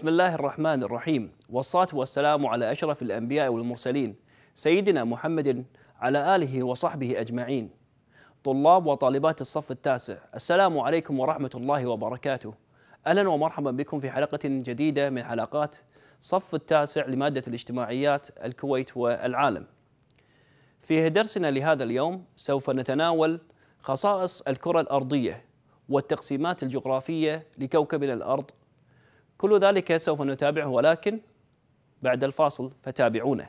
بسم الله الرحمن الرحيم والصلاة والسلام على أشرف الأنبياء والمرسلين سيدنا محمد على آله وصحبه أجمعين طلاب وطالبات الصف التاسع السلام عليكم ورحمة الله وبركاته أهلا ومرحبا بكم في حلقة جديدة من حلقات صف التاسع لمادة الاجتماعيات الكويت والعالم في درسنا لهذا اليوم سوف نتناول خصائص الكرة الأرضية والتقسيمات الجغرافية لكوكبنا الأرض كل ذلك سوف نتابعه ولكن بعد الفاصل فتابعونا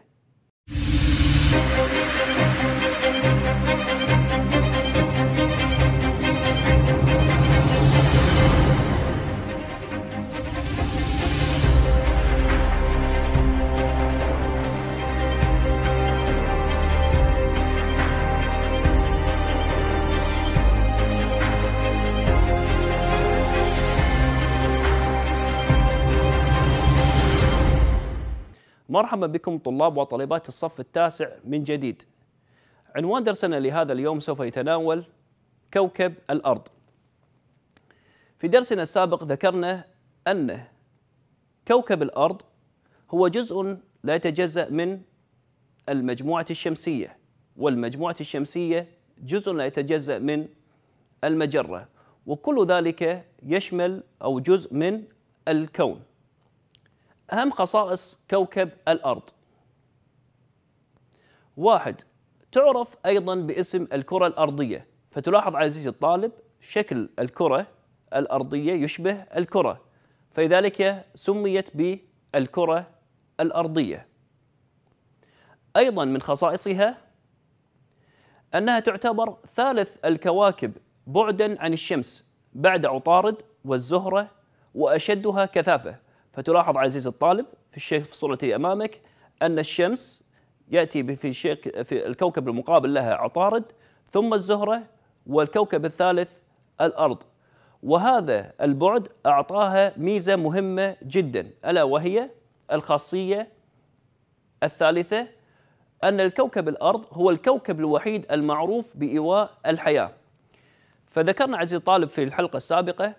ومرحبا بكم طلاب وطالبات الصف التاسع من جديد. عنوان درسنا لهذا اليوم سوف يتناول كوكب الأرض. في درسنا السابق ذكرنا أن كوكب الأرض هو جزء لا يتجزأ من المجموعة الشمسية والمجموعة الشمسية جزء لا يتجزأ من المجرة وكل ذلك يشمل أو جزء من الكون أهم خصائص كوكب الأرض واحد تعرف أيضا باسم الكرة الأرضية فتلاحظ عزيزي الطالب شكل الكرة الأرضية يشبه الكرة فلذلك سميت بالكرة الأرضية أيضا من خصائصها أنها تعتبر ثالث الكواكب بعدا عن الشمس بعد عطارد والزهرة وأشدها كثافة فتلاحظ عزيز الطالب في الشيخ في الصورة التي أمامك أن الشمس يأتي في, الشيخ في الكوكب المقابل لها عطارد ثم الزهرة والكوكب الثالث الأرض وهذا البعد أعطاها ميزة مهمة جدا ألا وهي الخاصية الثالثة أن الكوكب الأرض هو الكوكب الوحيد المعروف بإيواء الحياة فذكرنا عزيز الطالب في الحلقة السابقة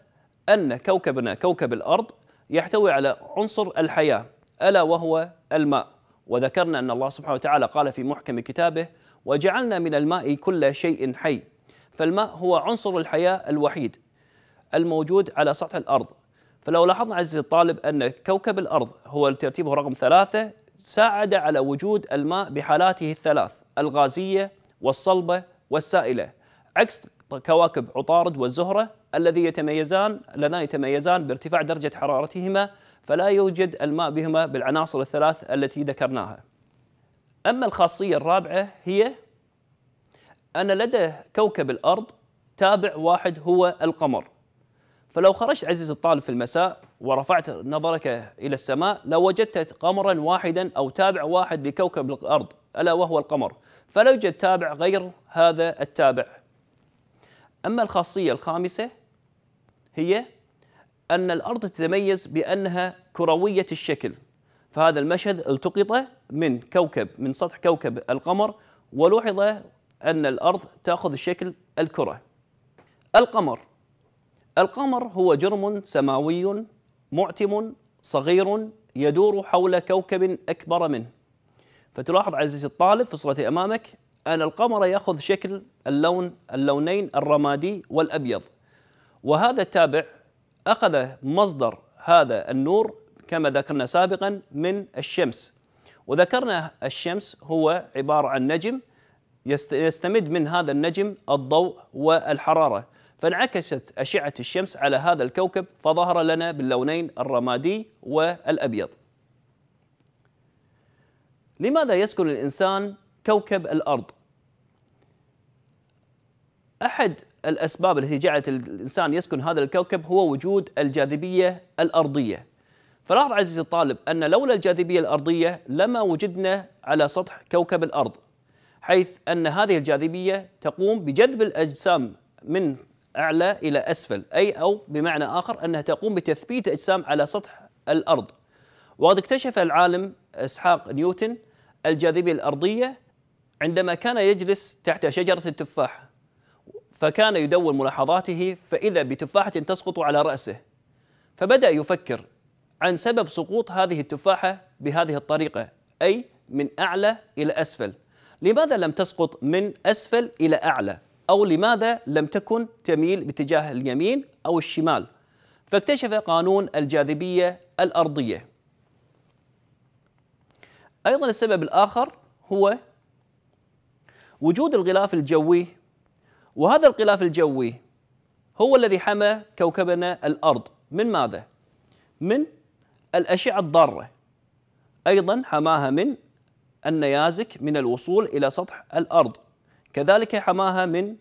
أن كوكبنا كوكب الأرض يحتوي على عنصر الحياة ألا وهو الماء وذكرنا أن الله سبحانه وتعالى قال في محكم كتابه وجعلنا من الماء كل شيء حي فالماء هو عنصر الحياة الوحيد الموجود على سطح الأرض فلو لاحظنا عزيزي الطالب أن كوكب الأرض هو ترتيبه رقم ثلاثة ساعد على وجود الماء بحالاته الثلاث الغازية والصلبة والسائلة عكس كواكب عطارد والزهرة الذي يتميزان اللذان يتميزان بارتفاع درجة حرارتهما فلا يوجد الماء بهما بالعناصر الثلاث التي ذكرناها أما الخاصية الرابعة هي أن لدى كوكب الأرض تابع واحد هو القمر فلو خرجت عزيز الطالب في المساء ورفعت نظرك إلى السماء لوجدت لو قمرا واحدا أو تابع واحد لكوكب الأرض ألا وهو القمر فلا يوجد تابع غير هذا التابع أما الخاصية الخامسة هي أن الأرض تتميز بأنها كروية الشكل فهذا المشهد التقط من كوكب من سطح كوكب القمر ولوحظ أن الأرض تأخذ شكل الكرة القمر القمر هو جرم سماوي معتم صغير يدور حول كوكب أكبر منه فتلاحظ عزيزي الطالب في الصورة أمامك أن القمر يأخذ شكل اللون اللونين الرمادي والأبيض وهذا التابع أخذ مصدر هذا النور كما ذكرنا سابقا من الشمس وذكرنا الشمس هو عبارة عن نجم يستمد من هذا النجم الضوء والحرارة فانعكست أشعة الشمس على هذا الكوكب فظهر لنا باللونين الرمادي والأبيض لماذا يسكن الإنسان كوكب الارض. احد الاسباب التي جعلت الانسان يسكن هذا الكوكب هو وجود الجاذبيه الارضيه. فلاحظ عزيزي الطالب ان لولا الجاذبيه الارضيه لما وجدنا على سطح كوكب الارض. حيث ان هذه الجاذبيه تقوم بجذب الاجسام من اعلى الى اسفل، اي او بمعنى اخر انها تقوم بتثبيت الاجسام على سطح الارض. وقد اكتشف العالم اسحاق نيوتن الجاذبيه الارضيه عندما كان يجلس تحت شجرة التفاح فكان يدون ملاحظاته فإذا بتفاحة تسقط على رأسه فبدأ يفكر عن سبب سقوط هذه التفاحة بهذه الطريقة أي من أعلى إلى أسفل لماذا لم تسقط من أسفل إلى أعلى أو لماذا لم تكن تميل باتجاه اليمين أو الشمال فاكتشف قانون الجاذبية الأرضية أيضا السبب الآخر هو وجود الغلاف الجوي وهذا الغلاف الجوي هو الذي حمى كوكبنا الارض من ماذا؟ من الاشعه الضاره ايضا حماها من النيازك من الوصول الى سطح الارض كذلك حماها من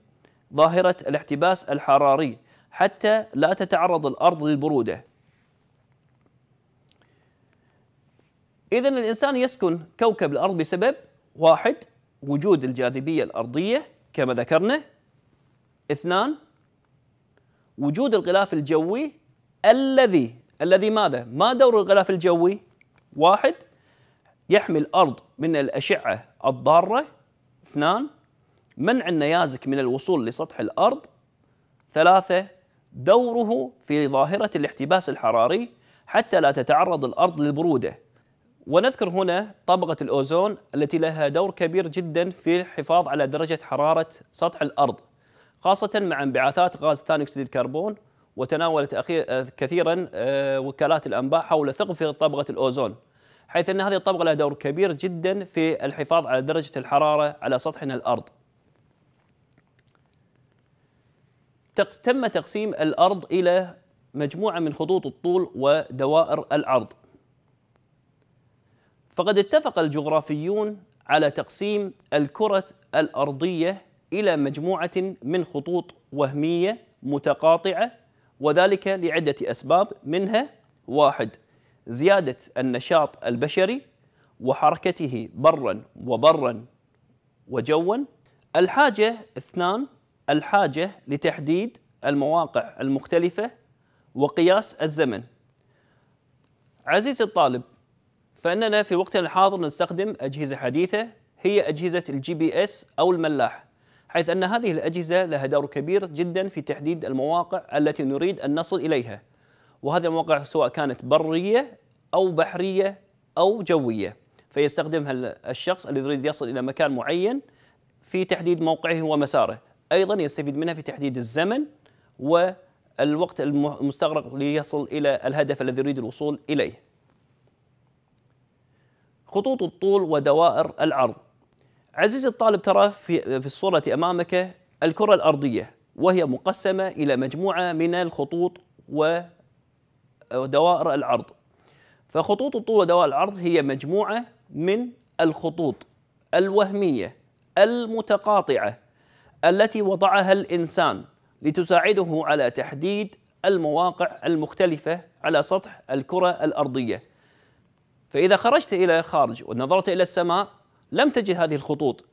ظاهره الاحتباس الحراري حتى لا تتعرض الارض للبروده اذا الانسان يسكن كوكب الارض بسبب واحد وجود الجاذبية الأرضية كما ذكرنا اثنان وجود الغلاف الجوي الذي الذي ماذا؟ ما دور الغلاف الجوي؟ واحد يحمي الأرض من الأشعة الضارة اثنان منع النيازك من الوصول لسطح الأرض ثلاثة دوره في ظاهرة الاحتباس الحراري حتى لا تتعرض الأرض للبرودة ونذكر هنا طبقة الأوزون التي لها دور كبير جدا في الحفاظ على درجة حرارة سطح الأرض خاصة مع انبعاثات غاز ثاني أكسيد الكربون وتناولت كثيرا آه، وكالات الأنباء حول ثقب طبقة الأوزون حيث أن هذه الطبقة لها دور كبير جدا في الحفاظ على درجة الحرارة على سطحنا الأرض تم تقسيم الأرض إلى مجموعة من خطوط الطول ودوائر العرض فقد اتفق الجغرافيون على تقسيم الكرة الأرضية إلى مجموعة من خطوط وهمية متقاطعة وذلك لعدة أسباب منها واحد زيادة النشاط البشري وحركته برا وبرا وجوا الحاجة اثنان الحاجة لتحديد المواقع المختلفة وقياس الزمن عزيزي الطالب فاننا في وقتنا الحاضر نستخدم اجهزه حديثه هي اجهزه الجي بي اس او الملاح حيث ان هذه الاجهزه لها دور كبير جدا في تحديد المواقع التي نريد ان نصل اليها وهذه المواقع سواء كانت بريه او بحريه او جويه فيستخدمها الشخص الذي يريد يصل الى مكان معين في تحديد موقعه ومساره ايضا يستفيد منها في تحديد الزمن والوقت المستغرق ليصل الى الهدف الذي يريد الوصول اليه خطوط الطول ودوائر العرض عزيزي الطالب ترى في, في الصورة أمامك الكرة الأرضية وهي مقسمة إلى مجموعة من الخطوط ودوائر العرض فخطوط الطول ودوائر العرض هي مجموعة من الخطوط الوهمية المتقاطعة التي وضعها الإنسان لتساعده على تحديد المواقع المختلفة على سطح الكرة الأرضية فإذا خرجت إلى الخارج ونظرت إلى السماء لم تجد هذه الخطوط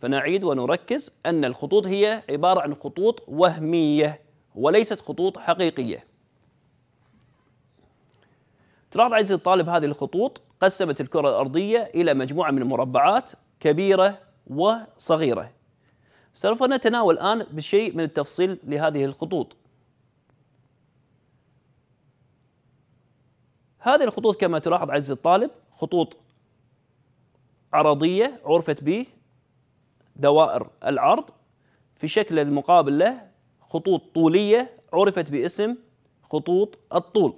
فنعيد ونركز أن الخطوط هي عبارة عن خطوط وهمية وليست خطوط حقيقية تلاحظ عزيزي الطالب هذه الخطوط قسمت الكرة الأرضية إلى مجموعة من المربعات كبيرة وصغيرة سوف نتناول الآن بشيء من التفصيل لهذه الخطوط هذه الخطوط كما تلاحظ عزيزي الطالب خطوط عرضية عرفت به دوائر العرض في شكل المقابل له خطوط طولية عرفت باسم خطوط الطول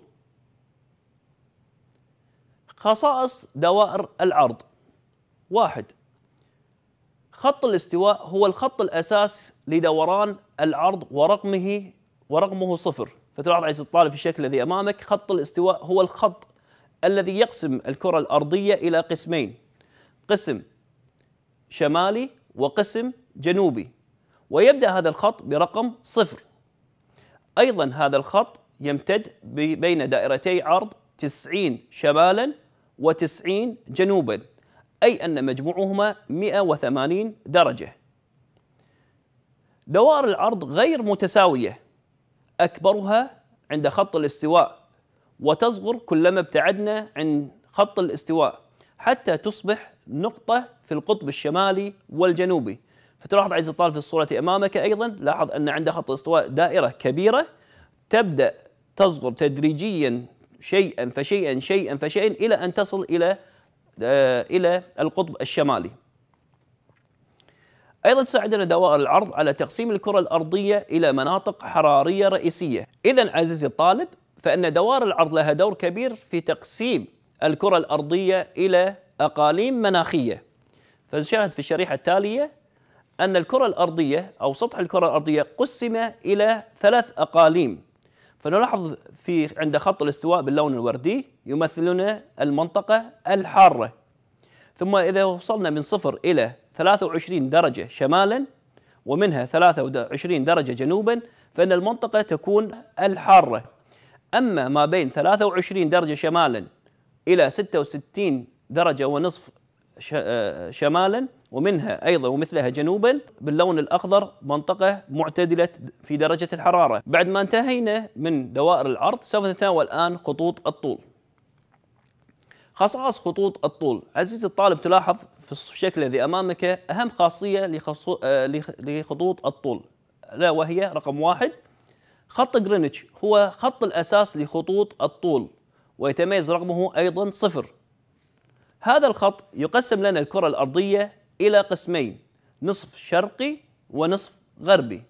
خصائص دوائر العرض واحد خط الاستواء هو الخط الأساس لدوران العرض ورقمه ورقمه صفر فتلاحظ عزيزي الطالب في الشكل الذي امامك خط الاستواء هو الخط الذي يقسم الكره الارضيه الى قسمين قسم شمالي وقسم جنوبي ويبدا هذا الخط برقم صفر ايضا هذا الخط يمتد بين دائرتي عرض 90 شمالا و90 جنوبا أي أن مجموعهما 180 درجة دوائر العرض غير متساوية أكبرها عند خط الاستواء وتصغر كلما ابتعدنا عن خط الاستواء حتى تصبح نقطة في القطب الشمالي والجنوبي فتلاحظ عزيزي الطالب في الصورة أمامك أيضا لاحظ أن عند خط الاستواء دائرة كبيرة تبدأ تصغر تدريجيا شيئا فشيئا شيئا فشيئا إلى أن تصل إلى آه، إلى القطب الشمالي أيضا تساعدنا دوائر العرض على تقسيم الكرة الأرضية إلى مناطق حرارية رئيسية إذا عزيزي الطالب فإن دوائر العرض لها دور كبير في تقسيم الكرة الأرضية إلى أقاليم مناخية فنشاهد في الشريحة التالية أن الكرة الأرضية أو سطح الكرة الأرضية قسم إلى ثلاث أقاليم فنلاحظ في عند خط الاستواء باللون الوردي يمثلون المنطقة الحارة ثم إذا وصلنا من صفر إلى 23 درجة شمالا ومنها 23 درجة جنوبا فإن المنطقة تكون الحارة أما ما بين 23 درجة شمالا إلى 66 درجة ونصف آه، شمالا ومنها أيضا ومثلها جنوبا باللون الأخضر منطقة معتدلة في درجة الحرارة بعد ما انتهينا من دوائر العرض سوف نتناول الآن خطوط الطول خصائص خطوط الطول عزيزي الطالب تلاحظ في الشكل الذي أمامك أهم خاصية آه، لخطوط الطول لا وهي رقم واحد خط جرينتش هو خط الأساس لخطوط الطول ويتميز رقمه أيضا صفر هذا الخط يقسم لنا الكرة الأرضية إلى قسمين نصف شرقي ونصف غربي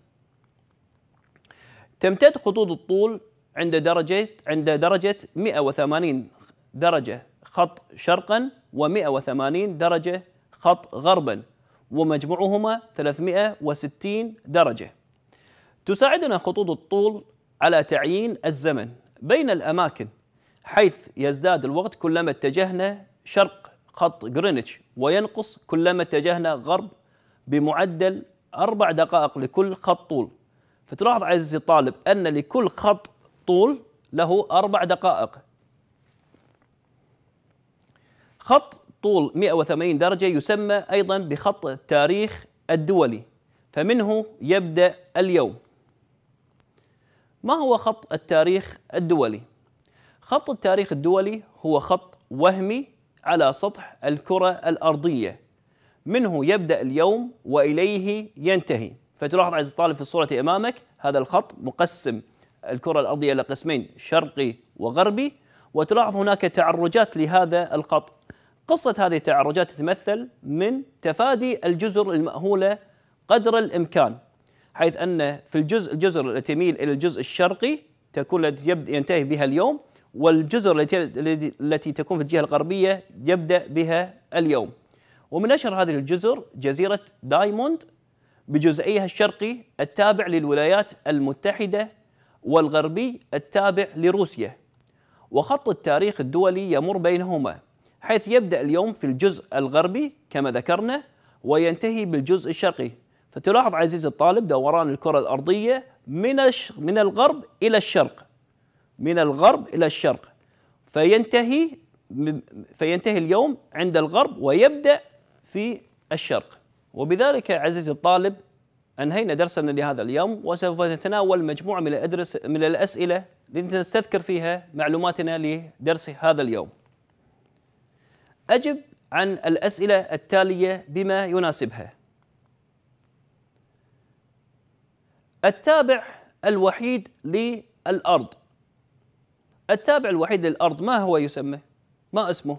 تمتد خطوط الطول عند درجة عند درجة 180 درجة خط شرقا و180 درجة خط غربا ومجموعهما 360 درجة تساعدنا خطوط الطول على تعيين الزمن بين الأماكن حيث يزداد الوقت كلما اتجهنا شرق خط غرينتش وينقص كلما اتجهنا غرب بمعدل أربع دقائق لكل خط طول فتلاحظ عزيزي الطالب أن لكل خط طول له أربع دقائق خط طول 180 درجة يسمى أيضا بخط التاريخ الدولي فمنه يبدأ اليوم ما هو خط التاريخ الدولي؟ خط التاريخ الدولي هو خط وهمي على سطح الكرة الأرضية منه يبدأ اليوم وإليه ينتهي فتلاحظ عزيزي الطالب في الصورة أمامك هذا الخط مقسم الكرة الأرضية إلى قسمين شرقي وغربي وتلاحظ هناك تعرجات لهذا الخط قصة هذه التعرجات تتمثل من تفادي الجزر المأهولة قدر الإمكان حيث أن في الجزء الجزر التي تميل إلى الجزء الشرقي تكون التي ينتهي بها اليوم والجزر التي تكون في الجهة الغربية يبدأ بها اليوم ومن أشهر هذه الجزر جزيرة دايموند بجزئيها الشرقي التابع للولايات المتحدة والغربي التابع لروسيا وخط التاريخ الدولي يمر بينهما حيث يبدأ اليوم في الجزء الغربي كما ذكرنا وينتهي بالجزء الشرقي فتلاحظ عزيزي الطالب دوران الكرة الأرضية من من الغرب إلى الشرق من الغرب إلى الشرق فينتهي فينتهي اليوم عند الغرب ويبدأ في الشرق وبذلك عزيزي الطالب أنهينا درسنا لهذا اليوم وسوف نتناول مجموعة من الأدرس من الأسئلة لنستذكر فيها معلوماتنا لدرس هذا اليوم أجب عن الأسئلة التالية بما يناسبها التابع الوحيد للأرض التابع الوحيد للأرض ما هو يسمى؟ ما اسمه؟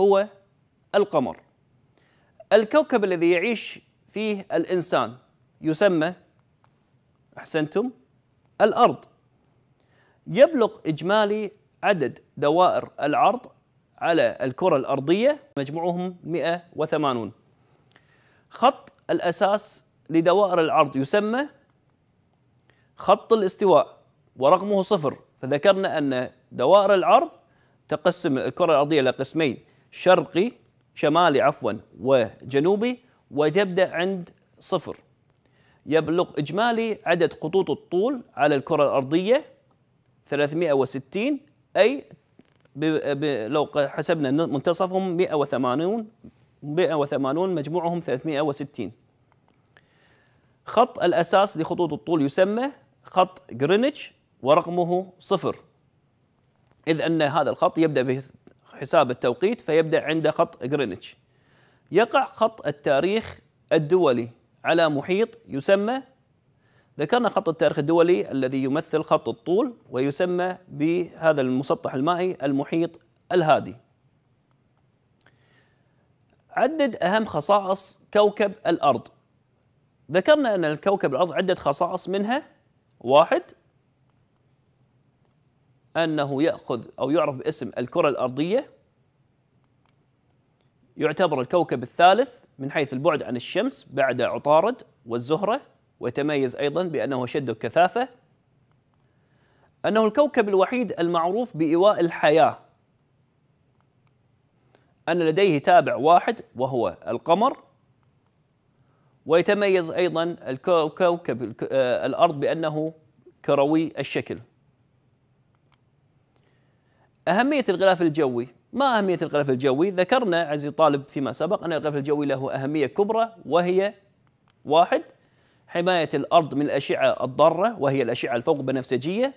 هو القمر الكوكب الذي يعيش فيه الإنسان يسمى أحسنتم الأرض يبلغ إجمالي عدد دوائر العرض على الكرة الأرضية مجموعهم 180 خط الأساس لدوائر العرض يسمى خط الاستواء ورقمه صفر فذكرنا أن دوائر العرض تقسم الكرة الأرضية إلى قسمين شرقي شمالي عفوا وجنوبي وتبدأ عند صفر يبلغ إجمالي عدد خطوط الطول على الكرة الأرضية 360 أي ب ب لو حسبنا منتصفهم 180 180 مجموعهم 360 خط الأساس لخطوط الطول يسمى خط جرينتش ورقمه صفر إذ أن هذا الخط يبدأ بحساب التوقيت فيبدأ عند خط جرينتش يقع خط التاريخ الدولي على محيط يسمى ذكرنا خط التاريخ الدولي الذي يمثل خط الطول ويسمى بهذا المسطح المائي المحيط الهادي عدد أهم خصائص كوكب الأرض ذكرنا أن الكوكب الأرض عدة خصائص منها واحد أنه يأخذ أو يعرف باسم الكرة الأرضية يعتبر الكوكب الثالث من حيث البعد عن الشمس بعد عطارد والزهرة ويتميز أيضا بأنه شد الكثافة أنه الكوكب الوحيد المعروف بإيواء الحياة أن لديه تابع واحد وهو القمر ويتميز أيضا الكوكب آه، الأرض بأنه كروي الشكل أهمية الغلاف الجوي ما أهمية الغلاف الجوي؟ ذكرنا عزيزي طالب فيما سبق أن الغلاف الجوي له أهمية كبرى وهي واحد حماية الأرض من الأشعة الضارة وهي الأشعة الفوق بنفسجية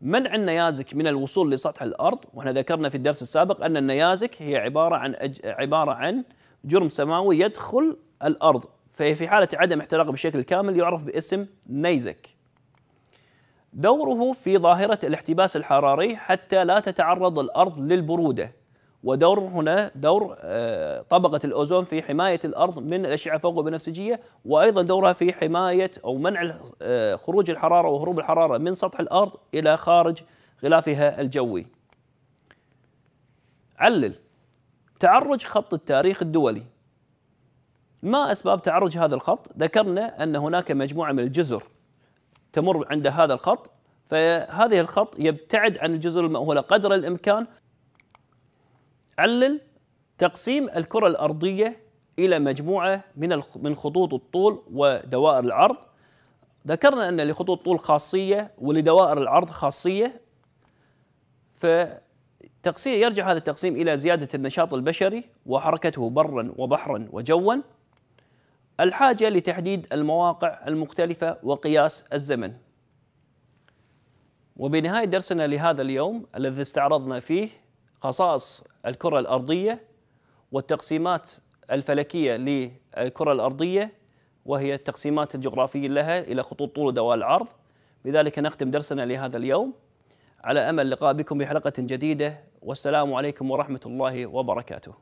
منع النيازك من الوصول لسطح الأرض وإحنا ذكرنا في الدرس السابق أن النيازك هي عبارة عن عبارة عن جرم سماوي يدخل الأرض فهي في حالة عدم احتراق بشكل كامل يعرف باسم نيزك دوره في ظاهرة الاحتباس الحراري حتى لا تتعرض الأرض للبرودة ودور هنا دور آه، طبقة الأوزون في حماية الأرض من الأشعة فوق البنفسجية وأيضا دورها في حماية أو منع آه، خروج الحرارة وهروب الحرارة من سطح الأرض إلى خارج غلافها الجوي علل تعرج خط التاريخ الدولي ما أسباب تعرج هذا الخط؟ ذكرنا أن هناك مجموعة من الجزر تمر عند هذا الخط فهذه الخط يبتعد عن الجزر المأهولة قدر الإمكان علل تقسيم الكرة الأرضية إلى مجموعة من من خطوط الطول ودوائر العرض ذكرنا أن لخطوط الطول خاصية ولدوائر العرض خاصية فتقسيم يرجع هذا التقسيم إلى زيادة النشاط البشري وحركته برا وبحرا وجوا الحاجة لتحديد المواقع المختلفة وقياس الزمن وبنهاية درسنا لهذا اليوم الذي استعرضنا فيه خصائص الكرة الأرضية والتقسيمات الفلكية للكرة الأرضية وهي التقسيمات الجغرافية لها إلى خطوط طول ودوال العرض بذلك نختم درسنا لهذا اليوم على أمل لقاء بكم بحلقة جديدة والسلام عليكم ورحمة الله وبركاته